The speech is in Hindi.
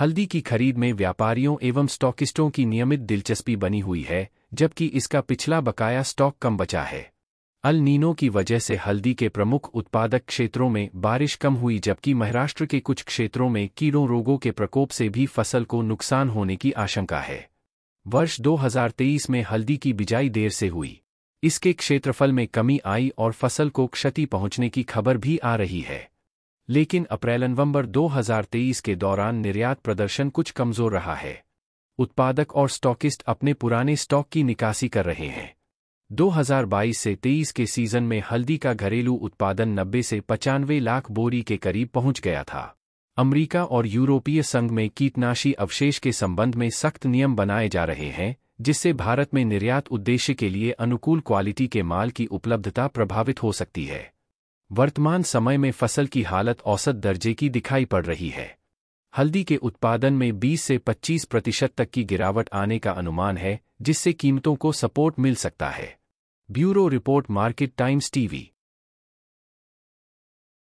हल्दी की खरीद में व्यापारियों एवं स्टॉकिस्टों की नियमित दिलचस्पी बनी हुई है जबकि इसका पिछला बकाया स्टॉक कम बचा है अल नीनो की वजह से हल्दी के प्रमुख उत्पादक क्षेत्रों में बारिश कम हुई जबकि महाराष्ट्र के कुछ क्षेत्रों में कीड़ों रोगों के प्रकोप से भी फसल को नुकसान होने की आशंका है वर्ष 2023 में हल्दी की बिजाई देर से हुई इसके क्षेत्रफल में कमी आई और फसल को क्षति पहुंचने की खबर भी आ रही है लेकिन अप्रैल नवंबर 2023 के दौरान निर्यात प्रदर्शन कुछ कमजोर रहा है उत्पादक और स्टॉकिस्ट अपने पुराने स्टॉक की निकासी कर रहे हैं 2022 से 23 के सीजन में हल्दी का घरेलू उत्पादन 90 से पचानवे लाख बोरी के करीब पहुंच गया था अमरीका और यूरोपीय संघ में कीटनाशी अवशेष के संबंध में सख्त नियम बनाए जा रहे हैं जिससे भारत में निर्यात उद्देश्य के लिए अनुकूल क्वालिटी के माल की उपलब्धता प्रभावित हो सकती है वर्तमान समय में फसल की हालत औसत दर्जे की दिखाई पड़ रही है हल्दी के उत्पादन में 20 से 25 प्रतिशत तक की गिरावट आने का अनुमान है जिससे कीमतों को सपोर्ट मिल सकता है bureau report Market Times TV